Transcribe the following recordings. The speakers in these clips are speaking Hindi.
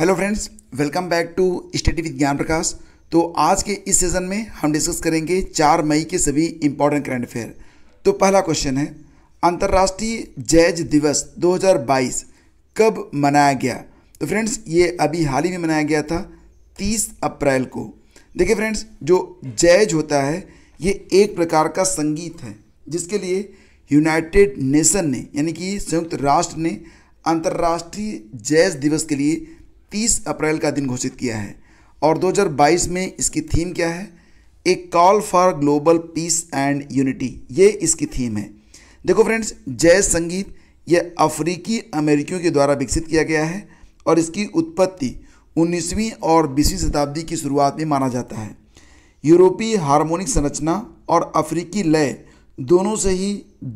hello friends welcome back to study with Gyan Prakash तो आज के इस सेशन में हम डिस्कस करेंगे चार मई के सभी इम्पोर्टेंट करंट अफेयर तो पहला क्वेश्चन है अंतर्राष्ट्रीय जैज दिवस 2022 कब मनाया गया तो फ्रेंड्स ये अभी हाल ही में मनाया गया था 30 अप्रैल को देखिए फ्रेंड्स जो जैज होता है ये एक प्रकार का संगीत है जिसके लिए यूनाइटेड नेशन ने यानी कि संयुक्त राष्ट्र ने अंतर्राष्ट्रीय जैज दिवस के लिए 30 अप्रैल का दिन घोषित किया है और 2022 में इसकी थीम क्या है a call for global peace and unity ये इसकी थीम है देखो फ्रेंड्स जैज संगीत यह अफ्रीकी अमेरिकियों के द्वारा विकसित किया गया है और इसकी उत्पत्ति 19वीं और 20वीं शताब्दी की शुरुआत में माना जाता है यूरोपीय हार्मोनिक संरचना और अफ्रीकी लय दोनों से ही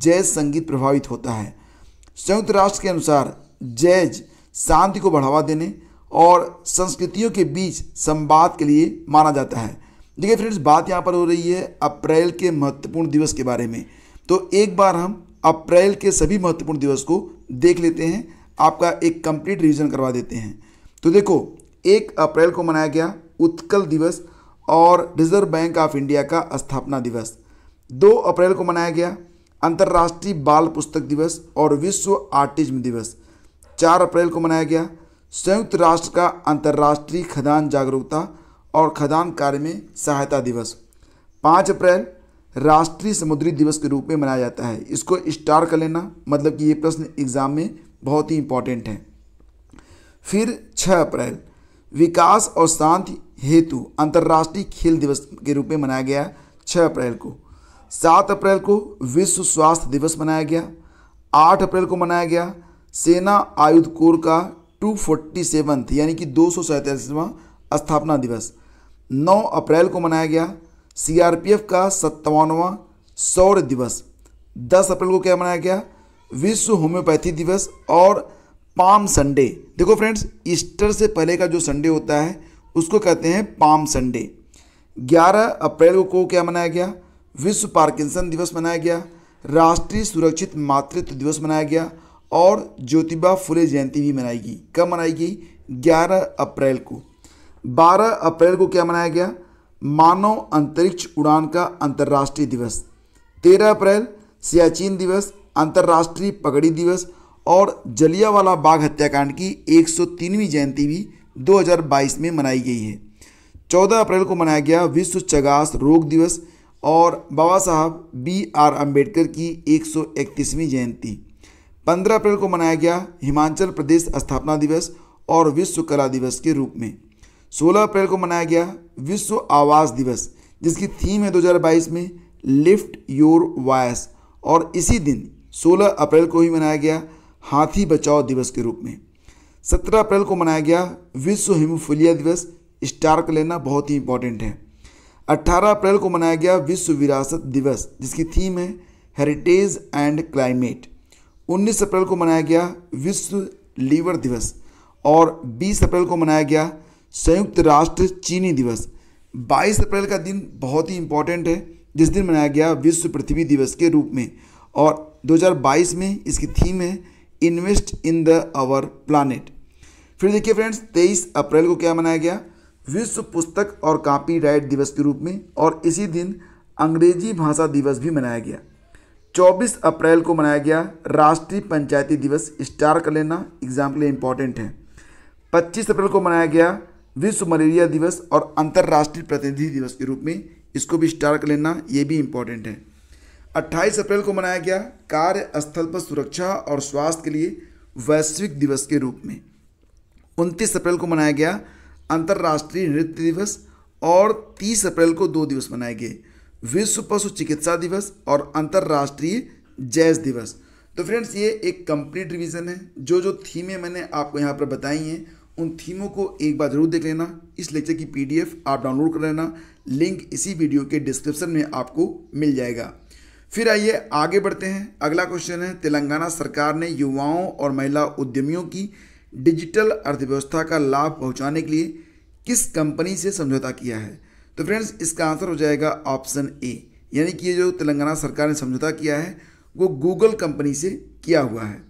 जैज संगीत प्रभावित होता है संयुक्त राष्ट्र के अनुसार जैज शांति को बढ़ावा देने और संस्कृतियों के बीच संवाद के लिए माना जाता है देखिए फ्रेंड्स बात यहाँ पर हो रही है अप्रैल के महत्वपूर्ण दिवस के बारे में तो एक बार हम अप्रैल के सभी महत्वपूर्ण दिवस को देख लेते हैं आपका एक कंप्लीट रिविज़न करवा देते हैं तो देखो एक अप्रैल को मनाया गया उत्कल दिवस और रिजर्व बैंक ऑफ इंडिया का स्थापना दिवस दो अप्रैल को मनाया गया अंतर्राष्ट्रीय बाल पुस्तक दिवस और विश्व आर्टिज्म दिवस चार अप्रैल को मनाया गया संयुक्त राष्ट्र का अंतर्राष्ट्रीय खदान जागरूकता और खदान कार्य में सहायता दिवस पाँच अप्रैल राष्ट्रीय समुद्री दिवस के रूप में मनाया जाता है इसको स्टार कर लेना मतलब कि ये प्रश्न एग्जाम में बहुत ही इम्पॉर्टेंट है फिर छः अप्रैल विकास और शांति हेतु अंतर्राष्ट्रीय खेल दिवस के रूप में मनाया गया छः अप्रैल को सात अप्रैल को विश्व स्वास्थ्य दिवस मनाया गया आठ अप्रैल को मनाया गया सेना आयुध कोर का टू फोर्टी सेवंथ यानी कि दो सौ स्थापना दिवस 9 अप्रैल को मनाया गया सीआरपीएफ का सत्तावनवा शौर्य दिवस 10 अप्रैल को क्या मनाया गया विश्व होम्योपैथी दिवस और पाम संडे देखो फ्रेंड्स ईस्टर से पहले का जो संडे होता है उसको कहते हैं पाम संडे 11 अप्रैल को क्या मनाया गया विश्व पार्किंसन दिवस मनाया गया राष्ट्रीय सुरक्षित मातृत्व दिवस मनाया गया और ज्योतिबा फुले जयंती भी मनाई गई कब मनाई गई 11 अप्रैल को 12 अप्रैल को क्या मनाया गया मानव अंतरिक्ष उड़ान का अंतर्राष्ट्रीय दिवस 13 अप्रैल सियाचिन दिवस अंतर्राष्ट्रीय पगड़ी दिवस और जलियावाला बाग हत्याकांड की 103वीं जयंती भी 2022 में मनाई गई है 14 अप्रैल को मनाया गया विश्व चगास रोग दिवस और बाबा साहब बी आर अम्बेडकर की इकतीसवीं जयंती 15 अप्रैल को मनाया गया हिमाचल प्रदेश स्थापना दिवस और विश्व कला दिवस के रूप में 16 अप्रैल को मनाया गया विश्व आवास दिवस जिसकी थीम है 2022 में लिफ्ट योर वॉयस और इसी दिन 16 अप्रैल को ही मनाया गया हाथी बचाओ दिवस के रूप में 17 अप्रैल को मनाया गया विश्व हिमोफिलिया दिवस स्टार्क लेना बहुत ही इंपॉर्टेंट है अट्ठारह अप्रैल को मनाया गया विश्व विरासत दिवस जिसकी थीम है हेरिटेज एंड क्लाइमेट 19 अप्रैल को मनाया गया विश्व लीवर दिवस और 20 अप्रैल को मनाया गया संयुक्त राष्ट्र चीनी दिवस 22 अप्रैल का दिन बहुत ही इम्पॉर्टेंट है जिस दिन मनाया गया विश्व पृथ्वी दिवस के रूप में और 2022 में इसकी थीम है invest in the our planet फिर देखिए फ्रेंड्स तेईस अप्रैल को क्या मनाया गया विश्व पुस्तक और कापी राइट दिवस के रूप में और इसी दिन अंग्रेजी भाषा दिवस भी मनाया गया 24 अप्रैल को मनाया गया राष्ट्रीय पंचायती दिवस स्टार कर लेना एग्जाम के लिए इंपॉर्टेंट है 25 अप्रैल को मनाया गया विश्व मलेरिया दिवस और अंतर्राष्ट्रीय प्रतिनिधि दिवस के रूप में इसको भी स्टार कर लेना ये भी इम्पोर्टेंट है 28 अप्रैल को मनाया गया कार्यस्थल पर सुरक्षा और स्वास्थ्य के लिए वैश्विक दिवस के रूप में उनतीस अप्रैल को मनाया गया अंतर्राष्ट्रीय नृत्य दिवस और तीस अप्रैल को दो दिवस मनाए गए विश्व पशु चिकित्सा दिवस और अंतर्राष्ट्रीय जैस दिवस तो फ्रेंड्स ये एक कंप्लीट रिवीजन है जो जो थीमें मैंने आपको यहाँ पर बताई हैं उन थीमों को एक बार ज़रूर देख लेना इस लेक्चर की पीडीएफ आप डाउनलोड कर लेना लिंक इसी वीडियो के डिस्क्रिप्शन में आपको मिल जाएगा फिर आइए आगे बढ़ते हैं अगला क्वेश्चन है तेलंगाना सरकार ने युवाओं और महिला उद्यमियों की डिजिटल अर्थव्यवस्था का लाभ पहुंचाने के लिए किस कंपनी से समझौता किया है तो फ्रेंड्स इसका आंसर हो जाएगा ऑप्शन ए यानी कि ये जो तेलंगाना सरकार ने समझौता किया है वो गूगल कंपनी से किया हुआ है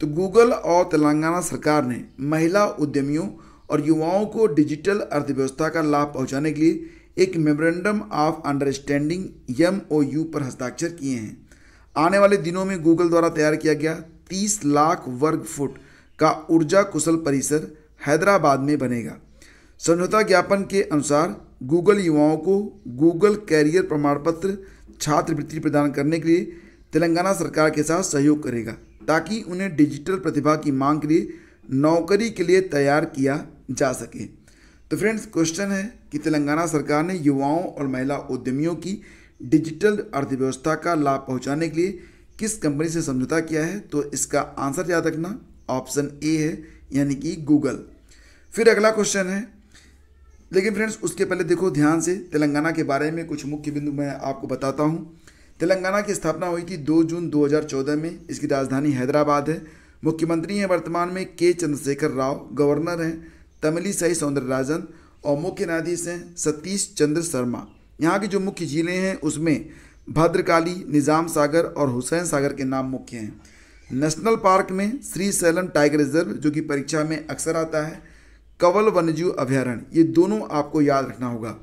तो गूगल और तेलंगाना सरकार ने महिला उद्यमियों और युवाओं को डिजिटल अर्थव्यवस्था का लाभ पहुंचाने के लिए एक memorandum of understanding M O U पर हस्ताक्षर किए हैं आने वाले दिनों में गूगल द्वारा तैयार किया गया 30 लाख वर्ग फुट का ऊर्जा कुशल परिसर हैदराबाद में बनेगा समझौता ज्ञापन के अनुसार गूगल युवाओं को गूगल कैरियर प्रमाण पत्र छात्रवृत्ति प्रदान करने के लिए तेलंगाना सरकार के साथ सहयोग करेगा ताकि उन्हें डिजिटल प्रतिभा की मांग के लिए नौकरी के लिए तैयार किया जा सके तो फ्रेंड्स क्वेश्चन है कि तेलंगाना सरकार ने युवाओं और महिला उद्यमियों की डिजिटल अर्थव्यवस्था का लाभ पहुंचाने के लिए किस कंपनी से समझौता किया है तो इसका आंसर याद रखना ऑप्शन ए है यानी कि गूगल फिर अगला क्वेश्चन है लेकिन फ्रेंड्स उसके पहले देखो ध्यान से तेलंगाना के बारे में कुछ मुख्य बिंदु मैं आपको बताता हूँ तेलंगाना की स्थापना हुई थी 2 जून 2014 में इसकी राजधानी हैदराबाद है मुख्यमंत्री हैं वर्तमान में के चंद्रशेखर राव गवर्नर हैं तमिली साई राजन और मुख्य न्यायाधीश हैं सतीश चंद्र शर्मा यहाँ के जो मुख्य ज़िले हैं उसमें भद्रकाली निज़ाम सागर और हुसैन सागर के नाम मुख्य हैं नेशनल पार्क में श्री सैलम टाइगर रिजर्व जो कि परीक्षा में अक्सर आता है कवल वन्यजीव अभ्यारण्य ये दोनों आपको याद रखना होगा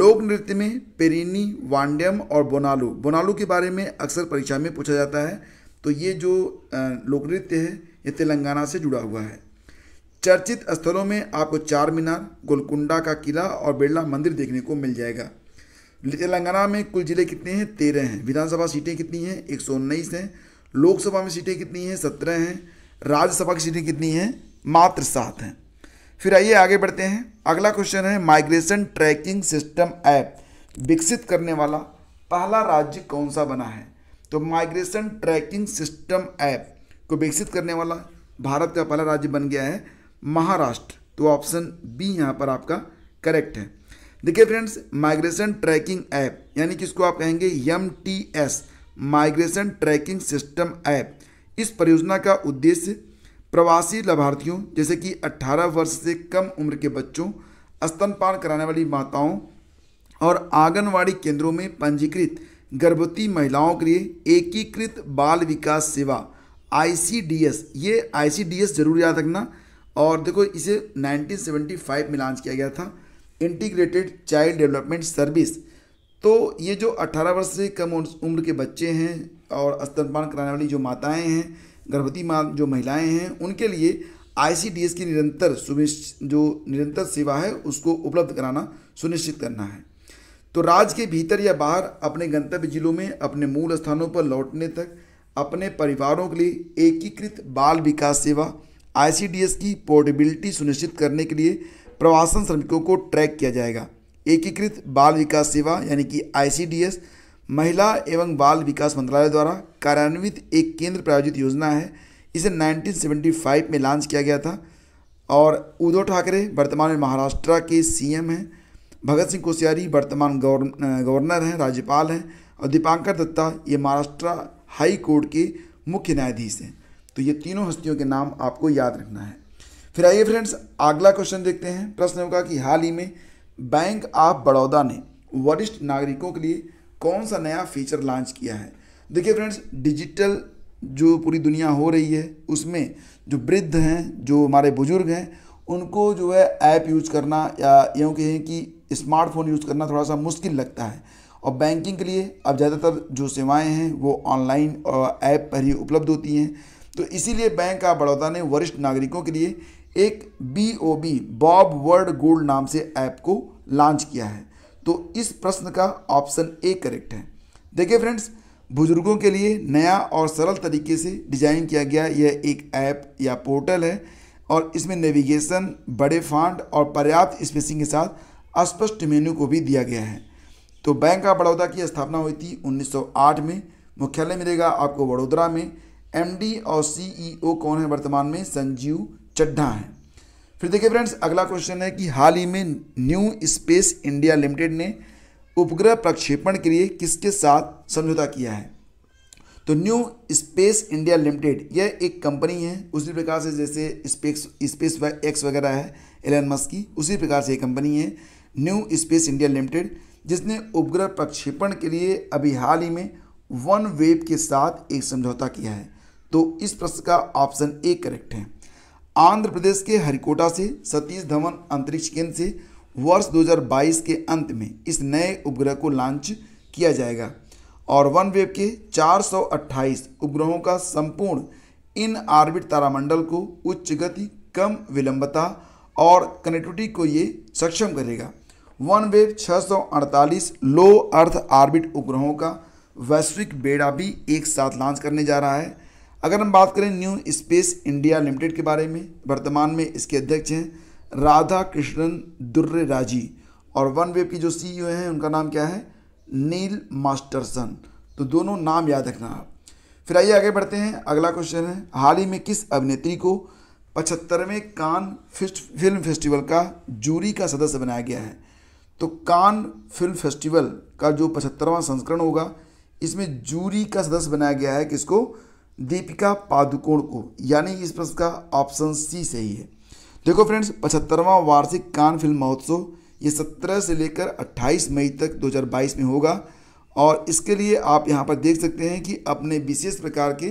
लोक नृत्य में पेरिनी वांड्यम और बोनालू बोनालू के बारे में अक्सर परीक्षा में पूछा जाता है तो ये जो लोक नृत्य है ये तेलंगाना से जुड़ा हुआ है चर्चित स्थलों में आपको चार मीनार गोलकुंडा का किला और बिरला मंदिर देखने को मिल जाएगा तेलंगाना में कुल जिले कितने हैं तेरह हैं विधानसभा सीटें कितनी हैं एक सौ उन्नीस हैं लोकसभा में सीटें कितनी हैं सत्रह हैं राज्यसभा की सीटें कितनी हैं मात्र सात हैं फिर आइए आगे बढ़ते हैं अगला क्वेश्चन है माइग्रेशन ट्रैकिंग सिस्टम ऐप विकसित करने वाला पहला राज्य कौन सा बना है तो माइग्रेशन ट्रैकिंग सिस्टम ऐप को विकसित करने वाला भारत का पहला राज्य बन गया है महाराष्ट्र तो ऑप्शन बी यहाँ पर आपका करेक्ट है देखिए फ्रेंड्स माइग्रेशन ट्रैकिंग ऐप यानी कि इसको आप कहेंगे M T S migration tracking system app इस परियोजना का उद्देश्य प्रवासी लाभार्थियों जैसे कि 18 वर्ष से कम उम्र के बच्चों स्तनपान कराने वाली माताओं और आंगनवाड़ी केंद्रों में पंजीकृत गर्भवती महिलाओं के लिए एकीकृत बाल विकास सेवा आईसीडीएस ये आईसीडीएस जरूर याद रखना और देखो इसे 1975 में लॉन्च किया गया था इंटीग्रेटेड चाइल्ड डेवलपमेंट सर्विस तो ये जो 18 वर्ष से कम उम्र के बच्चे हैं और स्तनपान कराने वाली जो माताएं हैं गर्भवती माँ जो महिलाएं हैं उनके लिए आईसीडीएस की निरंतर सुनिश्चित जो निरंतर सेवा है उसको उपलब्ध कराना सुनिश्चित करना है तो राज्य के भीतर या बाहर अपने गंतव्य जिलों में अपने मूल स्थानों पर लौटने तक अपने परिवारों के लिए एकीकृत बाल विकास सेवा आई की पोर्टेबिलिटी सुनिश्चित करने के लिए प्रवासन श्रमिकों को ट्रैक किया जाएगा एकीकृत बाल विकास सेवा यानी कि आई महिला एवं बाल विकास मंत्रालय द्वारा कार्यान्वित एक केंद्र प्रायोजित योजना है इसे 1975 में लॉन्च किया गया था और उद्धव ठाकरे वर्तमान में महाराष्ट्र के सीएम हैं भगत सिंह कोश्यारी वर्तमान गवर्नर हैं राज्यपाल हैं और दीपांकर दत्ता ये महाराष्ट्र हाई कोर्ट के मुख्य न्यायाधीश हैं तो ये तीनों हस्तियों के नाम आपको याद रखना है फिर आइए फ्रेंड्स अगला क्वेश्चन देखते हैं प्रश्न होगा कि हाल ही में बैंक ऑफ बड़ौदा ने वरिष्ठ नागरिकों के लिए कौन सा नया फीचर लॉन्च किया है देखिए फ्रेंड्स डिजिटल जो पूरी दुनिया हो रही है उसमें जो वृद्ध हैं जो हमारे बुज़ुर्ग हैं उनको जो है ऐप यूज करना या यूँ कहें कि स्मार्टफोन यूज़ करना थोड़ा सा मुश्किल लगता है और बैंकिंग के लिए अब ज़्यादातर जो सेवाएं हैं वो ऑनलाइन ऐप पर ही उपलब्ध होती हैं तो इसीलिए बैंक ऑफ बड़ौदा ने वरिष्ठ नागरिकों के लिए एक B O B bob World Gold नाम से ऐप को लॉन्च किया है तो इस प्रश्न का ऑप्शन ए करेक्ट है देखिए फ्रेंड्स बुजुर्गों के लिए नया और सरल तरीके से डिज़ाइन किया गया यह एक ऐप या पोर्टल है और इसमें नेविगेशन बड़े फांड और पर्याप्त स्पेसिंग के साथ स्पष्ट मेन्यू को भी दिया गया है तो बैंक ऑफ बड़ौदा की स्थापना हुई थी 1908 में मुख्यालय मिलेगा आपको वडोदरा में एमडी और सीईओ e कौन है वर्तमान में संजीव चड्ढा हैं फिर देखिए फ्रेंड्स अगला क्वेश्चन है कि हाल ही में न्यू स्पेस इंडिया लिमिटेड ने उपग्रह प्रक्षेपण के लिए किसके साथ समझौता किया है तो न्यू स्पेस इंडिया लिमिटेड यह एक कंपनी है उसी प्रकार से जैसे स्पेस स्पेस एक्स वगैरह है एलन मस्क की उसी प्रकार से एक कंपनी है न्यू स्पेस इंडिया लिमिटेड जिसने उपग्रह प्रक्षेपण के लिए अभी हाल ही में वन वेब के साथ एक समझौता किया है तो इस प्रश्न का ऑप्शन ए करेक्ट है आंध्र प्रदेश के हरिकोटा से सतीश धवन अंतरिक्ष केंद्र से वर्ष 2022 के अंत में इस नए उपग्रह को लॉन्च किया जाएगा और वन वेब के 428 उपग्रहों का संपूर्ण इन आर्बिट तारामंडल को उच्च गति कम विलंबता और कनेक्टिविटी को ये सक्षम करेगा OneWeb 648 low earth orbit उपग्रहों का वैश्विक बेड़ा भी एक साथ लॉन्च करने जा रहा है अगर हम बात करें न्यू स्पेस इंडिया लिमिटेड के बारे में वर्तमान में इसके अध्यक्ष हैं राधा कृष्णन दुर्रे राजी और वन वेब की जो सीईओ e हैं उनका नाम क्या है नील मास्टरसन तो दोनों नाम याद रखना आप फिर आइए आगे बढ़ते हैं अगला क्वेश्चन है हाल ही में किस अभिनेत्री को पचहत्तरवें कान फिस्ट फिल्म फेस्टिवल का जूरी का सदस्य बनाया गया है तो कान फिल्म फेस्टिवल का जो पचहत्तरवां संस्करण होगा इसमें जूरी का सदस्य बनाया गया है किसको दीपिका पादुकोण को यानी इस प्रश्न का ऑप्शन सी सही है देखो फ्रेंड्स पचहत्तरवां वार्षिक कान फिल्म महोत्सव ये 17 से लेकर 28 मई तक 2022 में होगा और इसके लिए आप यहाँ पर देख सकते हैं कि अपने विशेष प्रकार के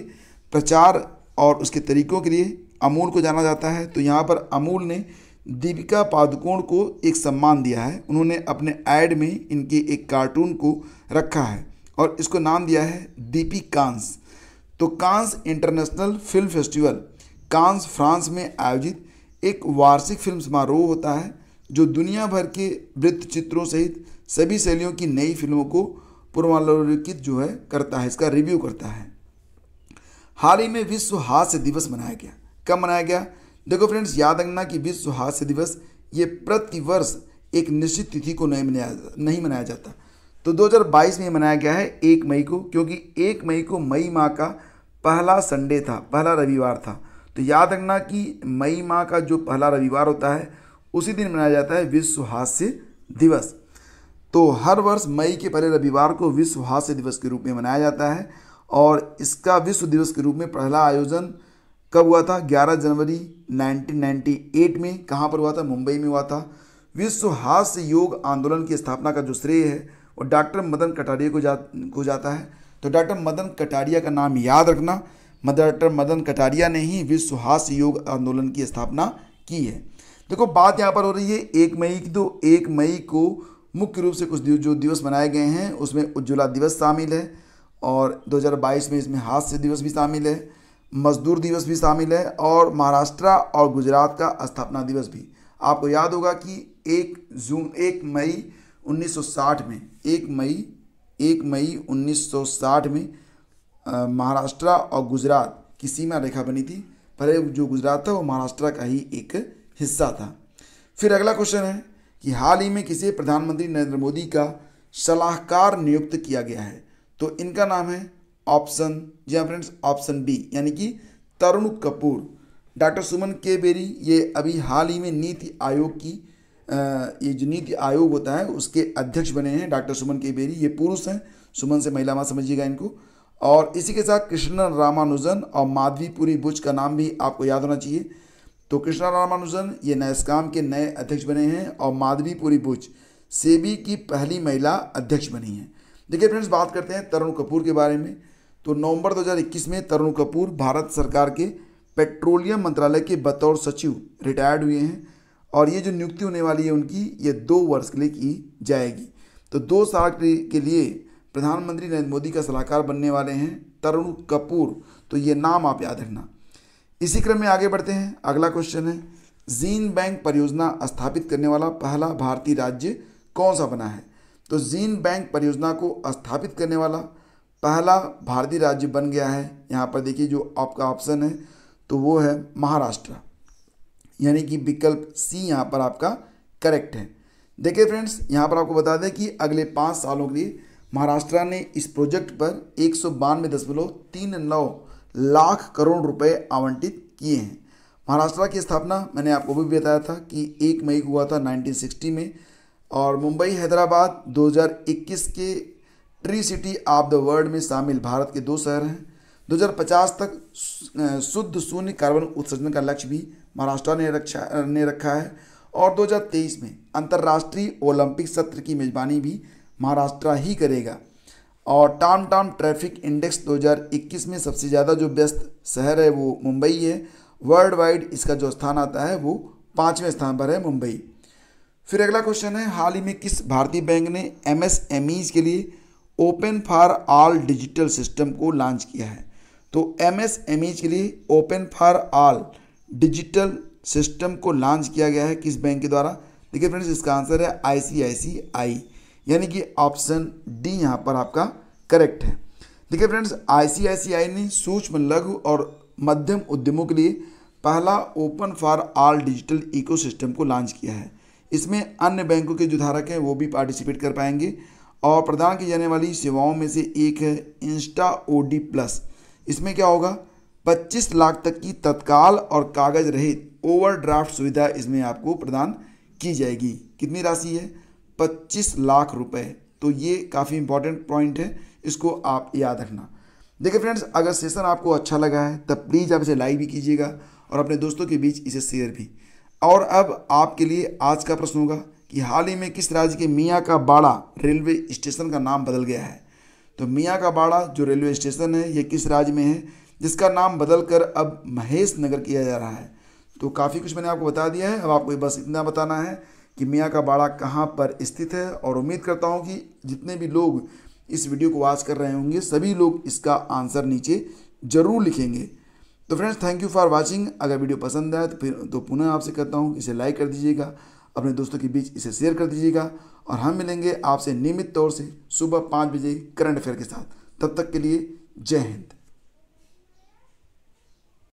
प्रचार और उसके तरीकों के लिए अमूल को जाना जाता है तो यहाँ पर अमूल ने दीपिका पादुकोण को एक सम्मान दिया है उन्होंने अपने ऐड में इनके एक कार्टून को रखा है और इसको नाम दिया है दीपिकांश तो Cannes international film festival Cannes France में आयोजित एक वार्षिक फिल्म समारोह होता है जो दुनिया भर के वृत्त चित्रों सहित सभी शैलियों की नई फिल्मों को पूर्वालोकित जो है करता है इसका रिव्यू करता है हाल ही में विश्व हास्य दिवस मनाया गया कब मनाया गया देखो फ्रेंड्स याद रखना कि विश्व हास्य दिवस ये प्रतिवर्ष एक निश्चित तिथि को नहीं मनाया नहीं मनाया जाता तो 2022 में मनाया गया है एक मई को क्योंकि एक मई को मई माह का पहला संडे था पहला रविवार था तो याद रखना कि मई माह का जो पहला रविवार होता है उसी दिन मनाया जाता है विश्व हास्य दिवस तो हर वर्ष मई के पहले रविवार को विश्व हास्य दिवस के रूप में मनाया जाता है और इसका विश्व दिवस के रूप में पहला आयोजन कब हुआ था 11 जनवरी 1998 में कहाँ पर हुआ था मुंबई में हुआ था विश्व हास्य योग आंदोलन की स्थापना का जो श्रेय है और डॉक्टर मदन कटारिया को जा को जाता है तो डॉक्टर मदन कटारिया का नाम याद रखना डॉक्टर मदन कटारिया ने ही विश्व हास्य योग आंदोलन की स्थापना की है देखो बात यहाँ पर हो रही है एक मई की तो एक मई को मुख्य रूप से कुछ जो दिवस मनाए गए हैं उसमें उज्ज्वला दिवस शामिल है और 2022 में इसमें हास्य दिवस भी शामिल है मजदूर दिवस भी शामिल है और महाराष्ट्र और गुजरात का स्थापना दिवस भी आपको याद होगा कि एक जून एक मई 1960 में एक मई एक मई 1960 में महाराष्ट्र और गुजरात की सीमा रेखा बनी थी पहले जो गुजरात था वो महाराष्ट्र का ही एक हिस्सा था फिर अगला क्वेश्चन है कि हाल ही में किसे प्रधानमंत्री नरेंद्र मोदी का सलाहकार नियुक्त किया गया है तो इनका नाम है ऑप्शन जी हाँ फ्रेंड्स ऑप्शन बी यानी कि तरुण कपूर डॉक्टर सुमन के बेरी ये अभी हाल ही में नीति आयोग की ये जो नीति आयोग होता है उसके अध्यक्ष बने हैं डॉक्टर सुमन के बेरी ये पुरुष हैं सुमन से महिला माँ समझिएगा इनको और इसी के साथ कृष्णा रामानुजन और माधवीपुरी बुज का नाम भी आपको याद होना चाहिए तो कृष्णा रामानुजन ये नैसकाम के नए अध्यक्ष बने हैं और माधवीपुरी बुज सेबी की पहली महिला अध्यक्ष बनी हैं देखिए फ्रेंड्स बात करते हैं तरुण कपूर के बारे में तो नवंबर 2021 में तरुण कपूर भारत सरकार के पेट्रोलियम मंत्रालय के बतौर सचिव रिटायर्ड हुए हैं और ये जो नियुक्ति होने वाली है उनकी ये दो वर्ष के लिए की जाएगी तो दो साल के लिए प्रधानमंत्री नरेंद्र मोदी का सलाहकार बनने वाले हैं तरुण कपूर तो ये नाम आप याद रखना इसी क्रम में आगे बढ़ते हैं अगला क्वेश्चन है जीन बैंक परियोजना स्थापित करने वाला पहला भारतीय राज्य कौन सा बना है तो जीन बैंक परियोजना को स्थापित करने वाला पहला भारतीय राज्य बन गया है यहाँ पर देखिए जो आपका ऑप्शन है तो वो है महाराष्ट्र यानी कि विकल्प सी यहाँ पर आपका करेक्ट है देखिए फ्रेंड्स यहाँ पर आपको बता दें कि अगले पाँच सालों के लिए महाराष्ट्र ने इस प्रोजेक्ट पर एक सौ बानवे दशमलव तीन नौ लाख करोड़ रुपए आवंटित किए हैं महाराष्ट्र की स्थापना मैंने आपको भी बताया था कि एक मई को हुआ था 1960 में और मुंबई हैदराबाद 2021 के tree city of the world में शामिल भारत के दो शहर हैं 2050 तक शुद्ध शून्य कार्बन उत्सर्जन का लक्ष्य भी महाराष्ट्र ने रक्षा ने रखा है और 2023 में अंतर्राष्ट्रीय ओलंपिक सत्र की मेजबानी भी महाराष्ट्र ही करेगा और टाउन टाउन ट्रैफिक इंडेक्स 2021 में सबसे ज़्यादा जो व्यस्त शहर है वो मुंबई है वर्ल्ड वाइड इसका जो स्थान आता है वो पाँचवें स्थान पर है मुंबई फिर अगला क्वेश्चन है हाल ही में किस भारतीय बैंक ने एम के लिए open for all digital system को लॉन्च किया है तो एम एस एम के लिए open for all digital system को लॉन्च किया गया है किस बैंक के द्वारा देखिए फ्रेंड्स इसका आंसर है आई यानी कि ऑप्शन डी यहाँ पर आपका करेक्ट है देखिए फ्रेंड्स आई ने सूक्ष्म लघु और मध्यम उद्यमों के लिए पहला open for all digital ecosystem को लॉन्च किया है इसमें अन्य बैंकों के जो धारक हैं वो भी पार्टिसिपेट कर पाएंगे और प्रदान की जाने वाली सेवाओं में से एक है इंस्टा ओ प्लस इसमें क्या होगा 25 लाख तक की तत्काल और कागज रहित ओवरड्राफ्ट सुविधा इसमें आपको प्रदान की जाएगी कितनी राशि है 25 लाख रुपए तो ये काफ़ी इंपॉर्टेंट पॉइंट है इसको आप याद रखना देखिए फ्रेंड्स अगर सेशन आपको अच्छा लगा है तब प्लीज़ आप इसे लाइक भी कीजिएगा और अपने दोस्तों के बीच इसे शेयर भी और अब आपके लिए आज का प्रश्न होगा कि हाल ही में किस राज्य के मियाँ का बाड़ा रेलवे स्टेशन का नाम बदल गया है तो मियाँ का बाड़ा जो रेलवे स्टेशन है ये किस राज्य में है जिसका नाम बदल कर अब महेश नगर किया जा रहा है तो काफ़ी कुछ मैंने आपको बता दिया है अब आपको बस इतना बताना है कि मियाँ का बाड़ा कहाँ पर स्थित है और उम्मीद करता हूँ कि जितने भी लोग इस वीडियो को वॉच कर रहे होंगे सभी लोग इसका आंसर नीचे ज़रूर लिखेंगे तो friends thank you for watching अगर वीडियो पसंद आए तो फिर तो पुनः आपसे कहता हूँ इसे लाइक कर दीजिएगा अपने दोस्तों के बीच इसे शेयर कर दीजिएगा और हम मिलेंगे आपसे नियमित तौर से सुबह पाँच बजे करंट अफेयर के साथ तब तक के लिए जय हिंद